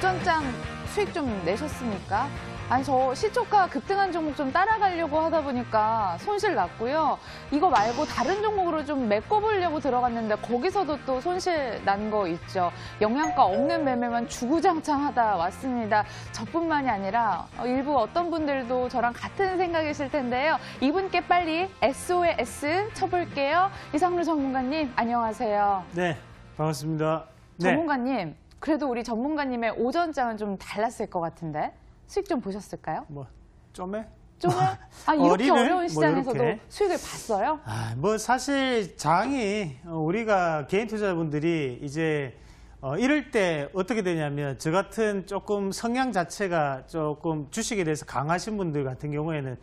도전장 수익 좀 내셨습니까? 아니 저 시초가 급등한 종목 좀 따라가려고 하다 보니까 손실 났고요. 이거 말고 다른 종목으로 좀 메꿔보려고 들어갔는데 거기서도 또 손실 난 거 있죠. 영양가 없는 매매만 주구장창하다 왔습니다. 저뿐만이 아니라 어, 일부 어떤 분들도 저랑 같은 생각이실 텐데요. 이분께 빨리 SOS 쳐볼게요. 이상루 전문가님 안녕하세요. 네 반갑습니다. 네. 전문가님. 네. 그래도 우리 전문가님의 오전장은 좀 달랐을 것 같은데 수익 좀 보셨을까요? 뭐 좀에 좀을아 이렇게 어린을, 어려운 뭐 시장에서도 뭐 수익을 봤어요? 아, 뭐 사실 장이 어, 우리가 개인 투자자분들이 이제 어, 이럴 때 어떻게 되냐면 저 같은 조금 성향 자체가 조금 주식에 대해서 강하신 분들 같은 경우에는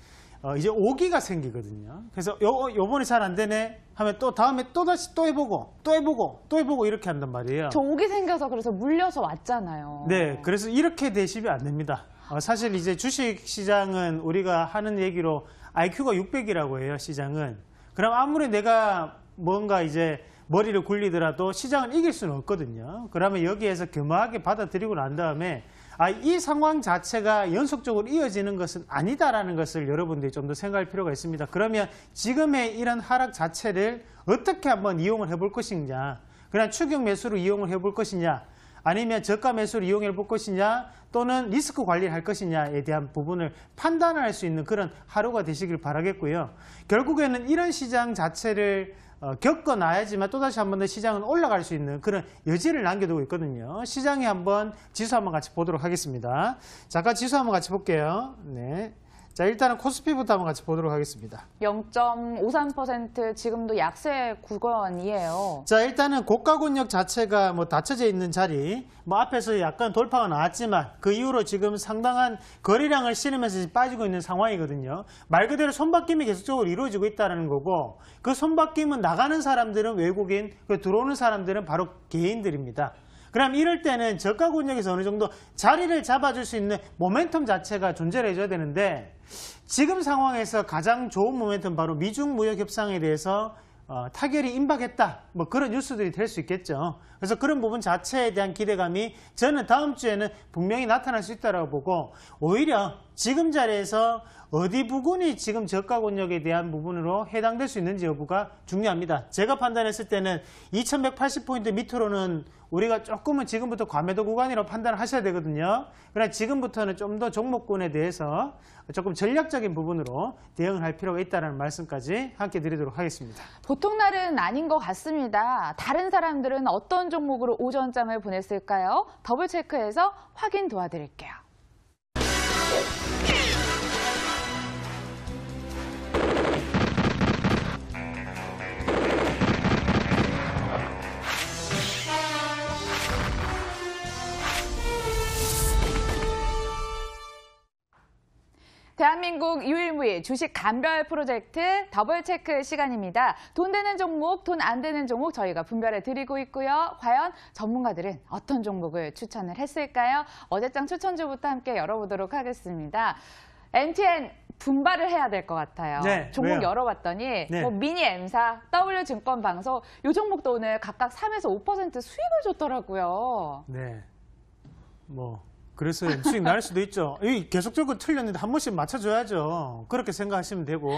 어, 이제 오기가 생기거든요. 그래서 요, 어, 요번에 잘 안 되네 하면 또 다음에 또 다시 또 해보고 또 해보고 또 해보고 이렇게 한단 말이에요. 저 오기 생겨서 그래서 물려서 왔잖아요. 네, 그래서 이렇게 되시면 안 됩니다. 어, 사실 이제 주식 시장은 우리가 하는 얘기로 IQ가 600이라고 해요, 시장은. 그럼 아무리 내가 뭔가 이제 머리를 굴리더라도 시장을 이길 수는 없거든요. 그러면 여기에서 겸허하게 받아들이고 난 다음에 아, 이 상황 자체가 연속적으로 이어지는 것은 아니다라는 것을 여러분들이 좀 더 생각할 필요가 있습니다. 그러면 지금의 이런 하락 자체를 어떻게 한번 이용을 해볼 것이냐 그냥 추격 매수로 이용을 해볼 것이냐 아니면 저가 매수를 이용해 볼 것이냐 또는 리스크 관리를 할 것이냐에 대한 부분을 판단할 수 있는 그런 하루가 되시길 바라겠고요. 결국에는 이런 시장 자체를 어, 겪어놔야지만 또다시 한 번 더 시장은 올라갈 수 있는 그런 여지를 남겨두고 있거든요. 시장에 한번 지수 한번 같이 보도록 하겠습니다. 잠깐 지수 한번 같이 볼게요. 네. 자 일단은 코스피 부터 한번 같이 보도록 하겠습니다. 0.53% 지금도 약세 구간이에요. 자 일단은 고가 권역 자체가 뭐 닫혀져 있는 자리 뭐 앞에서 약간 돌파가 나왔지만 그 이후로 지금 상당한 거래량을 실으면서 빠지고 있는 상황이거든요. 말 그대로 손바뀜이 계속적으로 이루어지고 있다는 거고 그 손바뀜은 나가는 사람들은 외국인 그 들어오는 사람들은 바로 개인들입니다. 그럼 이럴 때는 저가 권역에서 어느 정도 자리를 잡아줄 수 있는 모멘텀 자체가 존재를 해줘야 되는데 지금 상황에서 가장 좋은 모멘텀 바로 미중 무역 협상에 대해서 어, 타결이 임박했다 뭐 그런 뉴스들이 될 수 있겠죠 그래서 그런 부분 자체에 대한 기대감이 저는 다음 주에는 분명히 나타날 수 있다고 보고 오히려 지금 자리에서 어디 부분이 지금 저가 권역에 대한 부분으로 해당될 수 있는지 여부가 중요합니다. 제가 판단했을 때는 2180포인트 밑으로는 우리가 조금은 지금부터 과매도 구간이라고 판단을 하셔야 되거든요. 그러나 지금부터는 좀 더 종목군에 대해서 조금 전략적인 부분으로 대응을 할 필요가 있다는 말씀까지 함께 드리도록 하겠습니다. 보통 날은 아닌 것 같습니다. 다른 사람들은 어떤 종목으로 오전장을 보냈을까요? 더블체크해서 확인 도와드릴게요. 대한민국 유일무이 주식 감별 프로젝트 더블체크 시간입니다. 돈 되는 종목, 돈 안 되는 종목 저희가 분별해 드리고 있고요. 과연 전문가들은 어떤 종목을 추천을 했을까요? 어제장 추천주부터 함께 열어보도록 하겠습니다. NTN 분발을 해야 될 것 같아요. 네, 종목 왜요? 열어봤더니 네. 뭐 미니 M사, W증권방송 이 종목도 오늘 각각 3에서 5% 수익을 줬더라고요. 네, 뭐 그래서 수익 날 수도 있죠. 이 계속적으로 틀렸는데 한 번씩 맞춰줘야죠. 그렇게 생각하시면 되고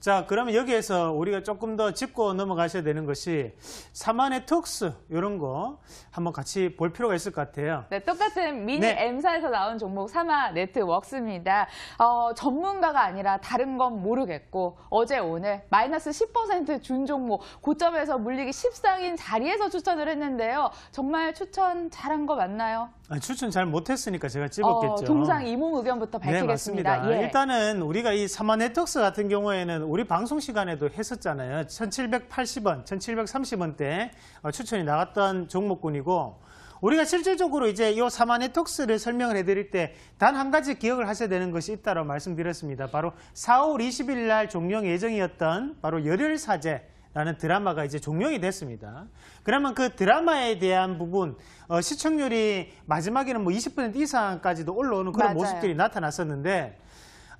자, 그러면 여기에서 우리가 조금 더 짚고 넘어가셔야 되는 것이 사만의 턱스 이런 거 한번 같이 볼 필요가 있을 것 같아요. 네, 똑같은 미니 네. M사에서 나온 종목 사마 네트웍스입니다. 어, 전문가가 아니라 다른 건 모르겠고 어제 오늘 마이너스 10%준 종목 고점에서 물리기 10상인 자리에서 추천을 했는데요. 정말 추천 잘한 거 맞나요? 아 추천 잘 못했으니까 제가 찝었겠죠. 어, 동상 이몽 의견부터 네, 밝히겠습니다. 네, 맞습니다. 예. 일단은 우리가 이 사마 네트웍스 같은 경우에는 우리 방송 시간에도 했었잖아요. 1780원, 1730원대 어, 추천이 나갔던 종목군이고 우리가 실질적으로 이제 이 사마 네톡스를 설명을 해드릴 때 단 한 가지 기억을 하셔야 되는 것이 있다고 말씀드렸습니다. 바로 4월 20일 날 종영 예정이었던 바로 열혈 사제 라는 드라마가 이제 종영이 됐습니다. 그러면 그 드라마에 대한 부분 어, 시청률이 마지막에는 뭐 20% 이상까지도 올라오는 그런 맞아요. 모습들이 나타났었는데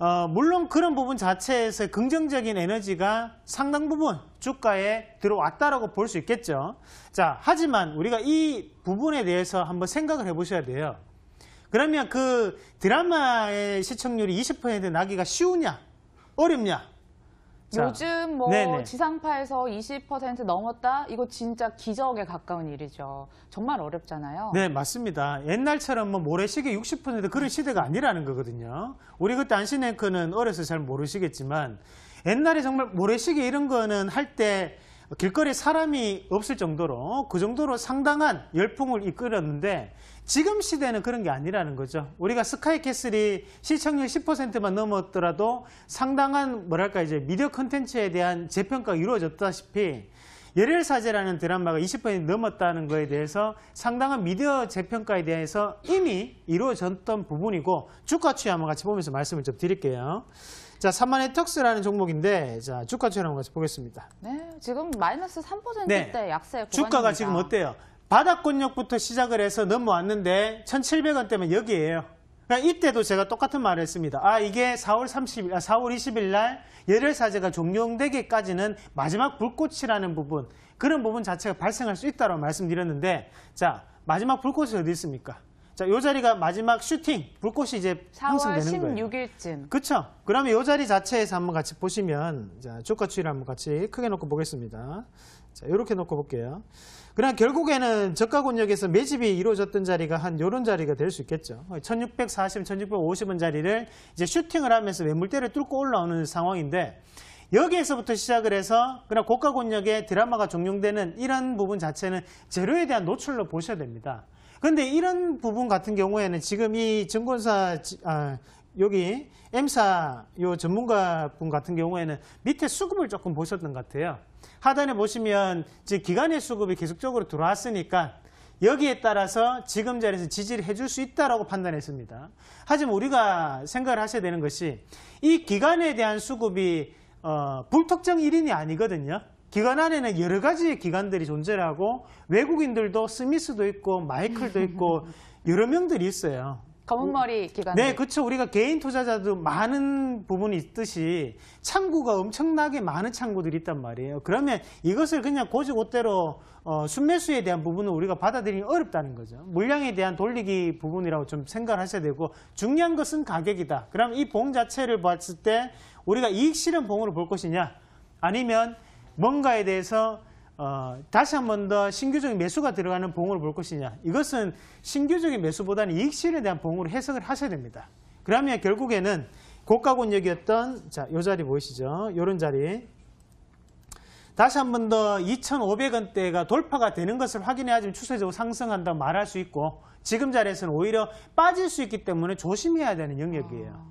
어, 물론 그런 부분 자체에서 긍정적인 에너지가 상당 부분 주가에 들어왔다라고 볼 수 있겠죠. 자, 하지만 우리가 이 부분에 대해서 한번 생각을 해보셔야 돼요. 그러면 그 드라마의 시청률이 20% 나기가 쉬우냐, 어렵냐? 자, 요즘 뭐 네네. 지상파에서 20% 넘었다? 이거 진짜 기적에 가까운 일이죠. 정말 어렵잖아요. 네, 맞습니다. 옛날처럼 뭐 모래시계 60% 그런 시대가 아니라는 거거든요. 우리 그때 안신 앵커는 어려서 잘 모르시겠지만 옛날에 정말 모래시계 이런 거는 할 때 길거리에 사람이 없을 정도로 그 정도로 상당한 열풍을 이끌었는데 지금 시대는 그런 게 아니라는 거죠. 우리가 스카이캐슬이 시청률 10%만 넘었더라도 상당한 뭐랄까 이제 미디어 컨텐츠에 대한 재평가가 이루어졌다시피 열혈사제라는 드라마가 20% 넘었다는 거에 대해서 상당한 미디어 재평가에 대해서 이미 이루어졌던 부분이고 주가 추이 한번 같이 보면서 말씀을 좀 드릴게요. 자, 3만의 턱스라는 종목인데 자, 주가 추이 한번 같이 보겠습니다. 네, 지금 마이너스 3%대 네. 약세 구간입니 주가가 지금 어때요? 바닥권역부터 시작을 해서 넘어왔는데 1700원 때면 여기에요. 그러니까 이때도 제가 똑같은 말을 했습니다. 아 이게 4월 30일, 4월 20일 날 열혈사제가 종용되기까지는 마지막 불꽃이라는 부분 그런 부분 자체가 발생할 수 있다고 말씀드렸는데 자 마지막 불꽃이 어디 있습니까? 자, 이 자리가 마지막 슈팅, 불꽃이 이제 형성되는 거예요. 4월 16일쯤. 그렇죠. 그러면 이 자리 자체에서 한번 같이 보시면 자, 주가 추이를 한번 같이 크게 놓고 보겠습니다. 자, 이렇게 놓고 볼게요. 그러나 결국에는 저가 권역에서 매집이 이루어졌던 자리가 한 이런 자리가 될 수 있겠죠. 1640, 1650원 자리를 이제 슈팅을 하면서 매물대를 뚫고 올라오는 상황인데 여기에서부터 시작을 해서 그러나 고가 권역의 드라마가 종용되는 이런 부분 자체는 재료에 대한 노출로 보셔야 됩니다. 그런데 이런 부분 같은 경우에는 지금 이 증권사 아, 여기 M사 요 전문가분 같은 경우에는 밑에 수급을 조금 보셨던 것 같아요. 하단에 보시면 이제 기간의 수급이 계속적으로 들어왔으니까 여기에 따라서 지금 자리에서 지지를 해줄 수 있다라고 판단했습니다. 하지만 우리가 생각을 하셔야 되는 것이 이 기간에 대한 수급이 어, 불특정 1인이 아니거든요. 기간 안에는 여러 가지 기관들이 존재하고 외국인들도 스미스도 있고 마이클도 있고 여러 명들이 있어요. 검은 머리 기반. 네, 그렇죠. 우리가 개인 투자자도 많은 부분이 있듯이 창구가 엄청나게 많은 창구들이 있단 말이에요. 그러면 이것을 그냥 고지고대로 어, 순매수에 대한 부분을 우리가 받아들이기 어렵다는 거죠. 물량에 대한 돌리기 부분이라고 좀 생각을 하셔야 되고 중요한 것은 가격이다. 그럼 이 봉 자체를 봤을 때 우리가 이익 실현 봉으로 볼 것이냐 아니면 뭔가에 대해서 어, 다시 한 번 더 신규적인 매수가 들어가는 봉으로 볼 것이냐 이것은 신규적인 매수보다는 이익실에 대한 봉으로 해석을 하셔야 됩니다. 그러면 결국에는 고가권역이었던 자, 이 자리 보이시죠? 이런 자리 다시 한 번 더 2,500원대가 돌파가 되는 것을 확인해야지 추세적으로 상승한다고 말할 수 있고 지금 자리에서는 오히려 빠질 수 있기 때문에 조심해야 되는 영역이에요.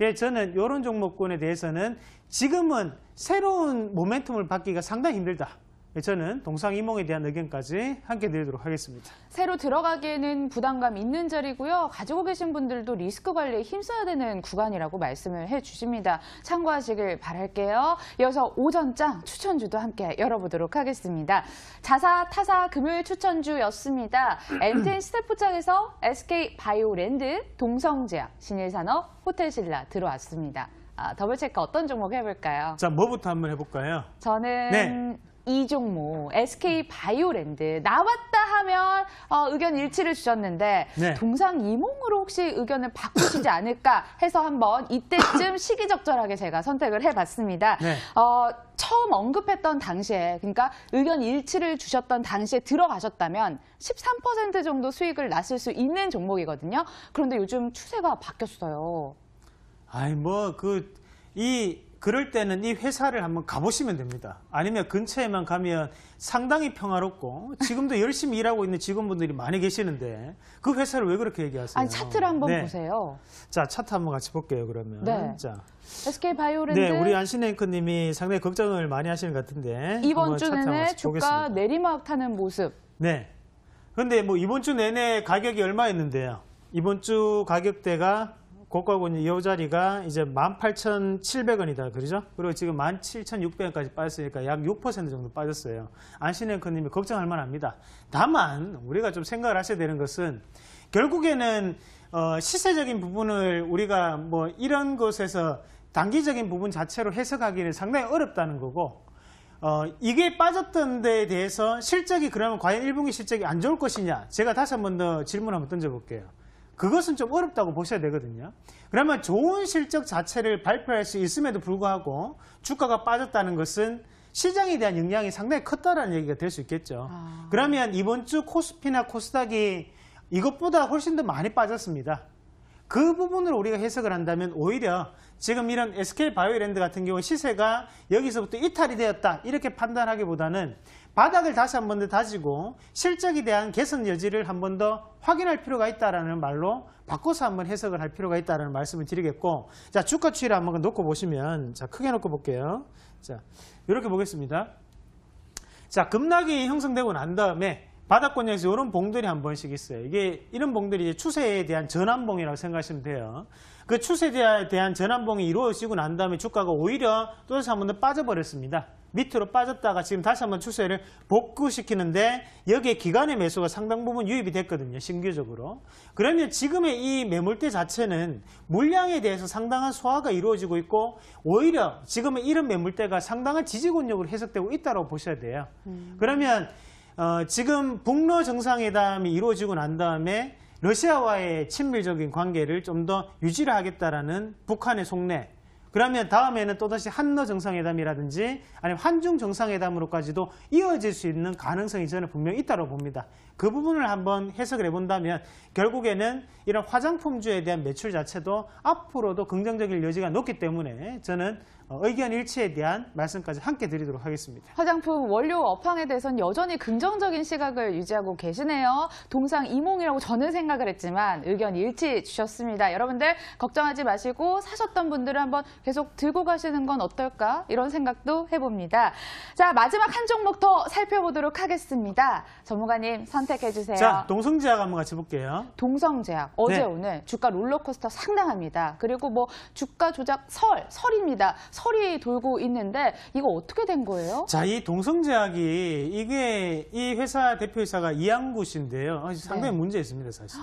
예, 저는 이런 종목군에 대해서는 지금은 새로운 모멘텀을 받기가 상당히 힘들다. 예, 저는 동상이몽에 대한 의견까지 함께 드리도록 하겠습니다. 새로 들어가기에는 부담감 있는 자리고요. 가지고 계신 분들도 리스크 관리에 힘써야 되는 구간이라고 말씀을 해주십니다. 참고하시길 바랄게요. 이어서 오전장 추천주도 함께 열어보도록 하겠습니다. 자사, 타사, 금요일 추천주였습니다. 엔 t n 스태프장에서 SK바이오랜드, 동성제약, 신일산업, 호텔신라 들어왔습니다. 아, 더블체크 어떤 종목 해볼까요? 자, 뭐부터 한번 해볼까요? 저는 네. 이종모, SK 바이오랜드 나왔다 하면 어, 의견 일치를 주셨는데 네. 동상 이몽으로 혹시 의견을 바꾸시지 않을까 해서 한번 이때쯤 시기적절하게 제가 선택을 해봤습니다. 네. 어, 처음 언급했던 당시에 그러니까 의견 일치를 주셨던 당시에 들어가셨다면 13% 정도 수익을 났을 수 있는 종목이거든요. 그런데 요즘 추세가 바뀌었어요. 아니뭐 그이 뭐, 그, 그럴 때는 이 회사를 한번 가보시면 됩니다. 아니면 근처에만 가면 상당히 평화롭고 지금도 열심히 일하고 있는 직원분들이 많이 계시는데 그 회사를 왜 그렇게 얘기하세요? 아니 차트를 한번 네. 보세요. 자 차트 한번 같이 볼게요 그러면. 네. 자 SK 바이오랜드. 네, 우리 안신앵커님이 상당히 걱정을 많이 하시는 것 같은데 이번 주 내내 주가 보겠습니다. 내리막 타는 모습. 네. 그런데 뭐 이번 주 내내 가격이 얼마였는데요? 이번 주 가격대가 고가군이 이 자리가 이제 18,700원이다. 그러죠? 그리고 지금 17,600원까지 빠졌으니까 약 6% 정도 빠졌어요. 안신앵커님이 걱정할 만합니다. 다만 우리가 좀 생각을 하셔야 되는 것은 결국에는 어, 시세적인 부분을 우리가 뭐 이런 것에서 단기적인 부분 자체로 해석하기는 상당히 어렵다는 거고 어, 이게 빠졌던 데에 대해서 실적이 그러면 과연 1분기 실적이 안 좋을 것이냐 제가 다시 한 번 더 질문 한번 던져볼게요. 그것은 좀 어렵다고 보셔야 되거든요. 그러면 좋은 실적 자체를 발표할 수 있음에도 불구하고 주가가 빠졌다는 것은 시장에 대한 영향이 상당히 컸다라는 얘기가 될 수 있겠죠. 아... 그러면 이번 주 코스피나 코스닥이 이것보다 훨씬 더 많이 빠졌습니다. 그 부분을 우리가 해석을 한다면 오히려 지금 이런 SK 바이오랜드 같은 경우 시세가 여기서부터 이탈이 되었다 이렇게 판단하기보다는 바닥을 다시 한 번 더 다지고 실적에 대한 개선 여지를 한 번 더 확인할 필요가 있다는 말로 바꿔서 한 번 해석을 할 필요가 있다는 말씀을 드리겠고 자 주가 추이를 한 번 놓고 보시면 자 크게 놓고 볼게요. 자 이렇게 보겠습니다. 자 급락이 형성되고 난 다음에 바닥권역에서 이런 봉들이 한 번씩 있어요. 이게 이런 봉들이 추세에 대한 전환봉이라고 생각하시면 돼요. 그 추세에 대한 전환봉이 이루어지고 난 다음에 주가가 오히려 또다시 한번 더 빠져버렸습니다. 밑으로 빠졌다가 지금 다시 한번 추세를 복구시키는데 여기에 기간의 매수가 상당 부분 유입이 됐거든요. 신규적으로. 그러면 지금의 이 매물대 자체는 물량에 대해서 상당한 소화가 이루어지고 있고 오히려 지금은 이런 매물대가 상당한 지지권력으로 해석되고 있다고 보셔야 돼요. 음. 그러면 어, 지금 북러 정상회담이 이루어지고 난 다음에 러시아와의 친밀적인 관계를 좀 더 유지를 하겠다라는 북한의 속내 그러면 다음에는 또다시 한너 정상회담이라든지 아니면 한중 정상회담으로까지도 이어질 수 있는 가능성이 저는 분명히 있다고 봅니다. 그 부분을 한번 해석을 해본다면 결국에는 이런 화장품주에 대한 매출 자체도 앞으로도 긍정적인 여지가 높기 때문에 저는 의견 일치에 대한 말씀까지 함께 드리도록 하겠습니다. 화장품 원료 업황에 대해서는 여전히 긍정적인 시각을 유지하고 계시네요. 동상 이몽이라고 저는 생각을 했지만 의견 일치 주셨습니다. 여러분들 걱정하지 마시고 사셨던 분들을 한번 계속 들고 가시는 건 어떨까 이런 생각도 해봅니다. 자 마지막 한 종목 더 살펴보도록 하겠습니다. 전문가님 선 선택해 주세요. 자, 동성제약 한번 같이 볼게요. 동성제약 어제 네. 오늘 주가 롤러코스터 상당합니다. 그리고 뭐 주가 조작 설, 설입니다. 설이 돌고 있는데 이거 어떻게 된 거예요? 자, 이 동성제약이 이게 이 회사 대표이사가 이양구 씨인데요. 어, 상당히 네. 문제 있습니다, 사실.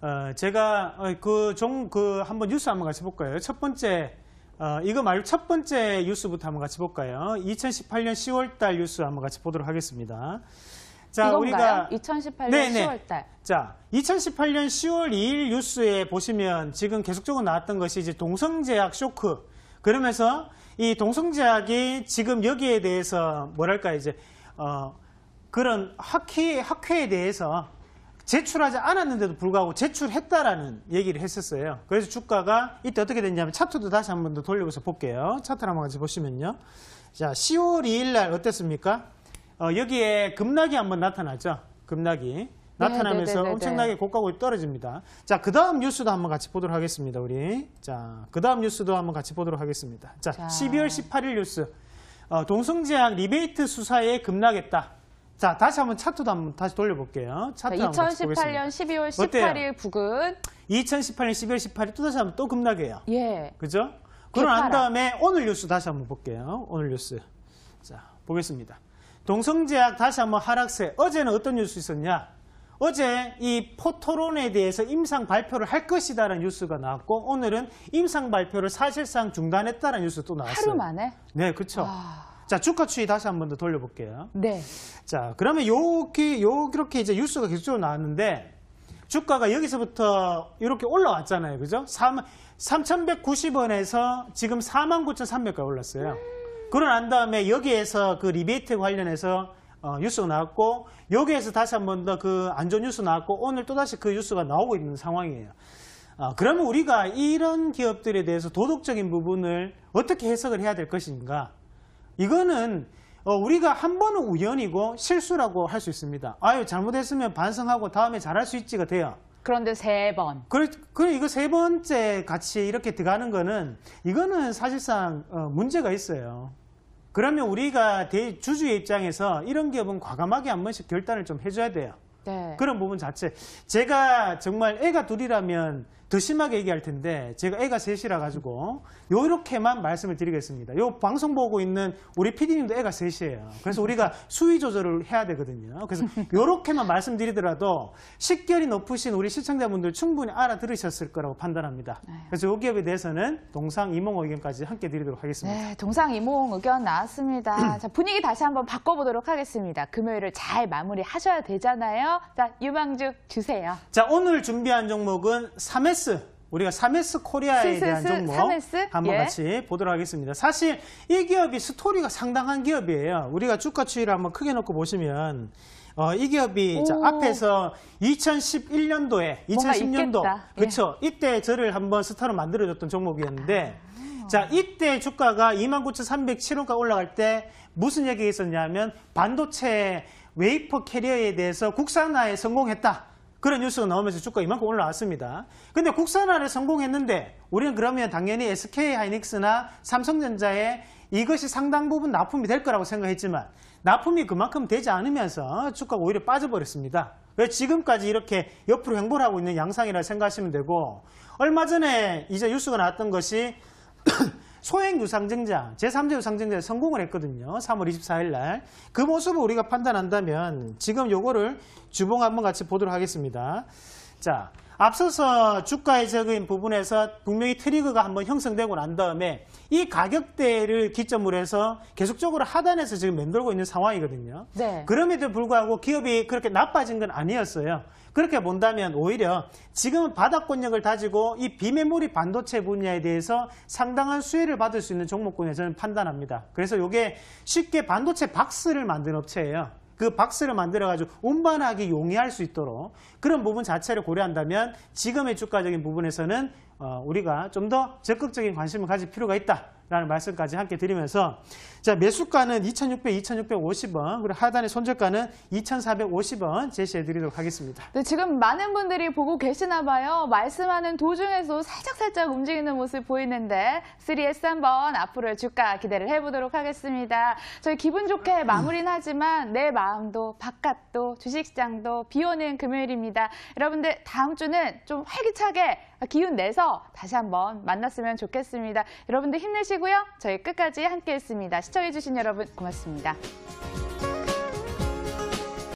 어, 제가 그종그 어, 그 한번 뉴스 한번 같이 볼까요? 첫 번째 어, 이거 말고 첫 번째 뉴스부터 한번 같이 볼까요? 2018년 10월 달 뉴스 한번 같이 보도록 하겠습니다. 자, 우리가 2018년 네네. 10월 달. 자, 2018년 10월 2일 뉴스에 보시면 지금 계속적으로 나왔던 것이 이제 동성제약 쇼크. 그러면서 이 동성제약이 지금 여기에 대해서 뭐랄까 이제 어 그런 학회 학회에 대해서 제출하지 않았는데도 불구하고 제출했다라는 얘기를 했었어요. 그래서 주가가 이때 어떻게 됐냐면 차트도 다시 한 번 더 돌려서 볼게요. 차트를 한번 같이 보시면요. 자, 10월 2일 날 어땠습니까? 어, 여기에 급락이 한번 나타나죠. 급락이 네, 나타나면서 네, 네, 네 엄청나게 고가고 떨어집니다. 자, 그 다음 뉴스도 한번 같이 보도록 하겠습니다. 우리 자, 그 다음 뉴스도 한번 같이 보도록 하겠습니다. 자, 자. 12월 18일 뉴스 어, 동성제약 리베이트 수사에 급락했다. 자, 다시 한번 차트도 한번 다시 돌려볼게요. 차트 자, 2018년 12월 18일 어때요? 부근 2018년 12월 18일 또 다시 한번 또 급락해요. 예. 그죠? 그러고 다음에 오늘 뉴스 다시 한번 볼게요. 오늘 뉴스. 자, 보겠습니다. 동성제약 다시 한번 하락세. 어제는 어떤 뉴스 있었냐? 어제 이 포토론에 대해서 임상 발표를 할 것이다라는 뉴스가 나왔고 오늘은 임상 발표를 사실상 중단했다는 라 뉴스 또 나왔어요. 하루 만에? 네, 그렇죠. 자, 주가 추이 다시 한번 더 돌려볼게요. 네. 자, 그러면 요렇게 요렇게 이제 뉴스가 계속적으로 나왔는데 주가가 여기서부터 이렇게 올라왔잖아요. 그죠? 3 3,190원에서 지금 49,300까지 올랐어요. 음... 그러난 다음에 여기에서 그 리베이트 관련해서 어, 뉴스가 나왔고 여기에서 다시 한 번 더 그 안전 뉴스 나왔고 오늘 또다시 그 뉴스가 나오고 있는 상황이에요. 어, 그러면 우리가 이런 기업들에 대해서 도덕적인 부분을 어떻게 해석을 해야 될 것인가? 이거는 어, 우리가 한 번은 우연이고 실수라고 할 수 있습니다. 아유 잘못했으면 반성하고 다음에 잘할 수 있지가 돼요. 그런데 세 번. 그래, 그래 이거 세 번째 같이 이렇게 들어가는 거는 이거는 사실상 어, 문제가 있어요. 그러면 우리가 대, 주주의 입장에서 이런 기업은 과감하게 한 번씩 결단을 좀 해줘야 돼요. 네. 그런 부분 자체. 제가 정말 애가 둘이라면 더 심하게 얘기할 텐데 제가 애가 셋이라 가지고 요렇게만 말씀을 드리겠습니다. 요 방송 보고 있는 우리 PD님도 애가 셋이에요. 그래서 우리가 수위 조절을 해야 되거든요. 그래서 요렇게만 말씀드리더라도 식결이 높으신 우리 시청자분들 충분히 알아들으셨을 거라고 판단합니다. 네. 그래서 요 기업에 대해서는 동상이몽 의견까지 함께 드리도록 하겠습니다. 네, 동상이몽 의견 나왔습니다. 자, 분위기 다시 한번 바꿔보도록 하겠습니다. 금요일을 잘 마무리하셔야 되잖아요. 자, 유망주 주세요. 자, 오늘 준비한 종목은 3회 3S 우리가 3S 코리아에 대한 정보 한번 예. 같이 보도록 하겠습니다. 사실 이 기업이 스토리가 상당한 기업이에요. 우리가 주가 추이를 한번 크게 놓고 보시면 어, 이 기업이 앞에서 2011년도에 2010년도 예. 그쵸 예. 이때 저를 한번 스타로 만들어줬던 종목이었는데 아. 자 이때 주가가 29,307원까지 올라갈 때 무슨 얘기가 있었냐면 반도체 웨이퍼 캐리어에 대해서 국산화에 성공했다. 그런 뉴스가 나오면서 주가 이만큼 올라왔습니다. 근데 국산화를 성공했는데 우리는 그러면 당연히 SK하이닉스나 삼성전자에 이것이 상당 부분 납품이 될 거라고 생각했지만 납품이 그만큼 되지 않으면서 주가가 오히려 빠져버렸습니다. 왜 지금까지 이렇게 옆으로 횡보를 하고 있는 양상이라 생각하시면 되고 얼마 전에 이제 뉴스가 나왔던 것이 소액 유상증자, 제3자 유상증자에 성공을 했거든요. 3월 24일 날. 그 모습을 우리가 판단한다면 지금 요거를 주봉 한번 같이 보도록 하겠습니다. 자, 앞서서 주가의적인 부분에서 분명히 트리거가 한번 형성되고 난 다음에 이 가격대를 기점으로 해서 계속적으로 하단에서 지금 맴돌고 있는 상황이거든요. 네. 그럼에도 불구하고 기업이 그렇게 나빠진 건 아니었어요. 그렇게 본다면 오히려 지금은 바닥권력을 다지고 이 비메모리 반도체 분야에 대해서 상당한 수혜를 받을 수 있는 종목군에 저는 판단합니다. 그래서 이게 쉽게 반도체 박스를 만든 업체예요. 그 박스를 만들어가지고 운반하기 용이할 수 있도록 그런 부분 자체를 고려한다면 지금의 주가적인 부분에서는 어, 우리가 좀 더 적극적인 관심을 가질 필요가 있다라는 말씀까지 함께 드리면서 자 매수가는 2,600, 2,650원 그리고 하단의 손절가는 2,450원 제시해드리도록 하겠습니다. 네, 지금 많은 분들이 보고 계시나 봐요. 말씀하는 도중에서 살짝살짝 움직이는 모습 보이는데 3S 한번 앞으로의 주가 기대를 해보도록 하겠습니다. 저희 기분 좋게 마무리는 하지만 내 마음도 바깥도 주식시장도 비오는 금요일입니다. 여러분들 다음 주는 좀 활기차게 아, 기운 내서 다시 한번 만났으면 좋겠습니다. 여러분들 힘내시고요. 저희 끝까지 함께했습니다. 시청해주신 여러분 고맙습니다.